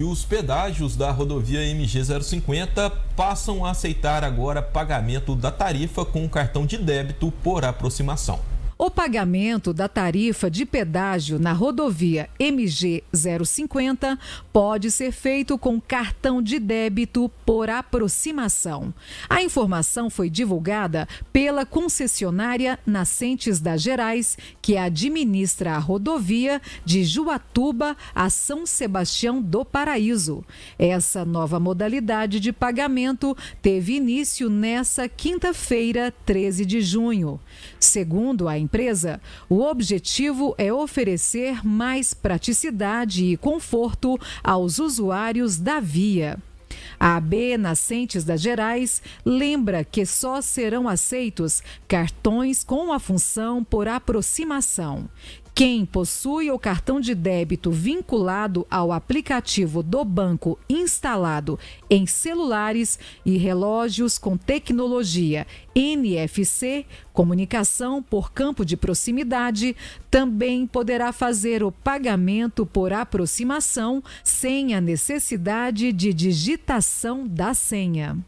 E os pedágios da rodovia MG050 passam a aceitar agora pagamento da tarifa com cartão de débito por aproximação. O pagamento da tarifa de pedágio na rodovia MG 050 pode ser feito com cartão de débito por aproximação. A informação foi divulgada pela concessionária Nascentes das Gerais, que administra a rodovia de Juatuba a São Sebastião do Paraíso. Essa nova modalidade de pagamento teve início nesta quinta-feira, 13 de junho. Segundo a empresa. O objetivo é oferecer mais praticidade e conforto aos usuários da via. A AB Nascentes das Gerais lembra que só serão aceitos cartões com a função por aproximação quem possui o cartão de débito vinculado ao aplicativo do banco instalado em celulares e relógios com tecnologia NFC, comunicação por campo de proximidade, também poderá fazer o pagamento por aproximação sem a necessidade de digitação da senha.